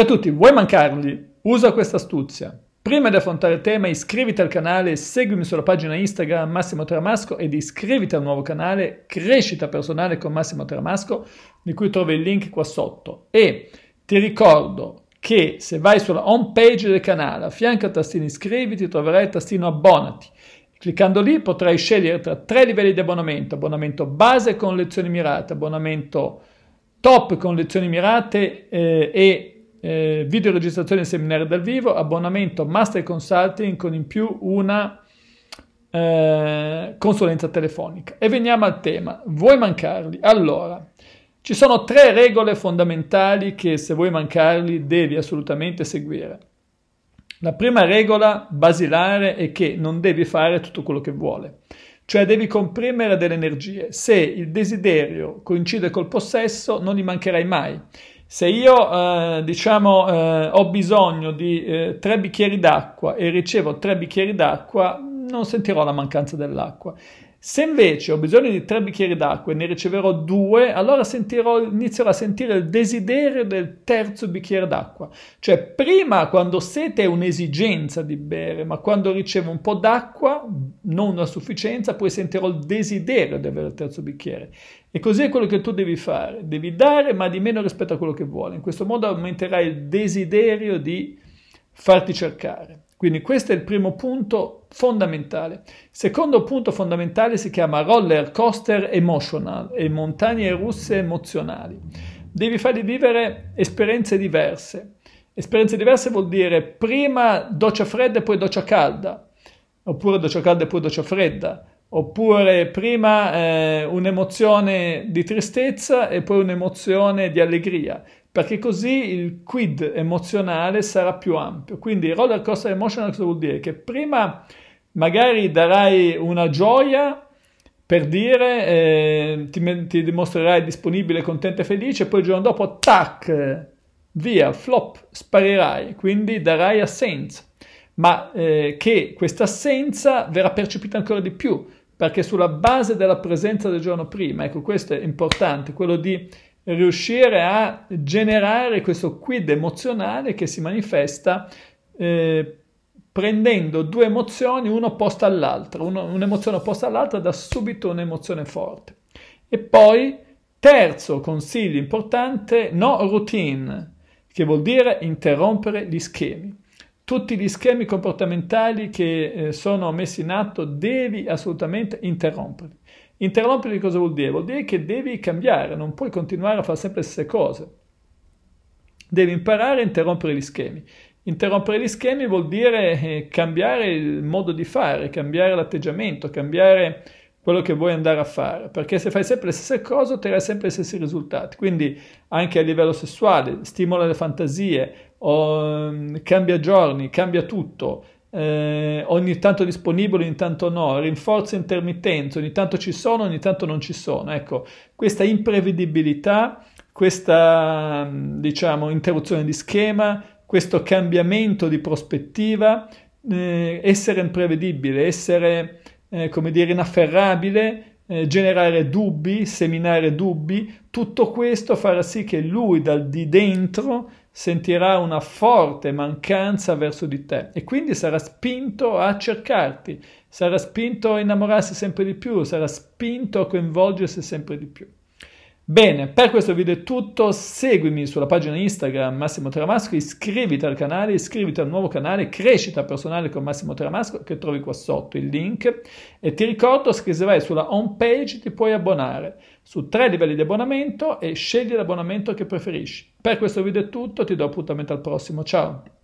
Ciao a tutti, vuoi mancarli? Usa questa astuzia. Prima di affrontare il tema iscriviti al canale, seguimi sulla pagina Instagram Massimo Tramasco ed iscriviti al nuovo canale Crescita Personale con Massimo Tramasco di cui trovi il link qua sotto. E ti ricordo che se vai sulla home page del canale, a fianco al tastino iscriviti troverai il tastino abbonati. Cliccando lì potrai scegliere tra tre livelli di abbonamento, abbonamento base con lezioni mirate, abbonamento top con lezioni mirate eh, e eh, videoregistrazione seminari dal vivo, abbonamento master consulting con in più una eh, consulenza telefonica. E veniamo al tema, vuoi mancarli? Allora, ci sono tre regole fondamentali che se vuoi mancarli devi assolutamente seguire. La prima regola basilare è che non devi fare tutto quello che vuole, cioè devi comprimere delle energie. Se il desiderio coincide col possesso non gli mancherai mai se io eh, diciamo eh, ho bisogno di eh, tre bicchieri d'acqua e ricevo tre bicchieri d'acqua, non sentirò la mancanza dell'acqua. Se invece ho bisogno di tre bicchieri d'acqua e ne riceverò due, allora sentirò, inizierò a sentire il desiderio del terzo bicchiere d'acqua. Cioè, prima quando sete è un'esigenza di bere, ma quando ricevo un po' d'acqua non a sufficienza, poi sentirò il desiderio di avere il terzo bicchiere. E così è quello che tu devi fare, devi dare ma di meno rispetto a quello che vuole. In questo modo aumenterai il desiderio di farti cercare. Quindi questo è il primo punto fondamentale. Secondo punto fondamentale si chiama roller coaster emotional e montagne russe emozionali. Devi fargli vivere esperienze diverse. Esperienze diverse vuol dire prima doccia fredda e poi doccia calda, oppure doccia calda e poi doccia fredda, oppure prima eh, un'emozione di tristezza e poi un'emozione di allegria, perché così il quid emozionale sarà più ampio. Quindi roller coaster emotional cosa vuol dire? Che prima magari darai una gioia per dire eh, ti, ti, dimostrerai disponibile, contento e felice, poi il giorno dopo tac, via, flop, sparirai, quindi darai assenza ma eh, che questa assenza verrà percepita ancora di più, perché sulla base della presenza del giorno prima, ecco questo è importante, quello di riuscire a generare questo quid emozionale che si manifesta eh, prendendo due emozioni, una opposta all'altra, un'emozione opposta all'altra dà subito un'emozione forte. E poi, terzo consiglio importante, no routine, che vuol dire interrompere gli schemi tutti gli schemi comportamentali che eh, sono messi in atto devi assolutamente interromperli. Interromperli cosa vuol dire? Vuol dire che devi cambiare, non puoi continuare a fare sempre le stesse cose. Devi imparare a interrompere gli schemi. Interrompere gli schemi vuol dire eh, cambiare il modo di fare, cambiare l'atteggiamento, cambiare quello che vuoi andare a fare, perché se fai sempre le stesse cose otterrai sempre gli stessi risultati. Quindi anche a livello sessuale, stimola le fantasie, o, mm, cambia giorni, cambia tutto, eh, ogni tanto disponibile, ogni tanto no, rinforza intermittenza, ogni tanto ci sono, ogni tanto non ci sono. Ecco, questa imprevedibilità, questa mm, diciamo interruzione di schema, questo cambiamento di prospettiva, eh, essere imprevedibile, essere eh, come dire, inafferrabile, eh, generare dubbi, seminare dubbi, tutto questo farà sì che lui dal di dentro sentirà una forte mancanza verso di te e quindi sarà spinto a cercarti, sarà spinto a innamorarsi sempre di più, sarà spinto a coinvolgersi sempre di più. Bene, per questo video è tutto, seguimi sulla pagina Instagram Massimo Teramasco, iscriviti al canale, iscriviti al nuovo canale Crescita Personale con Massimo Teramasco che trovi qua sotto il link e ti ricordo che se vai sulla home page ti puoi abbonare su tre livelli di abbonamento e scegli l'abbonamento che preferisci. Per questo video è tutto, ti do appuntamento al prossimo, ciao!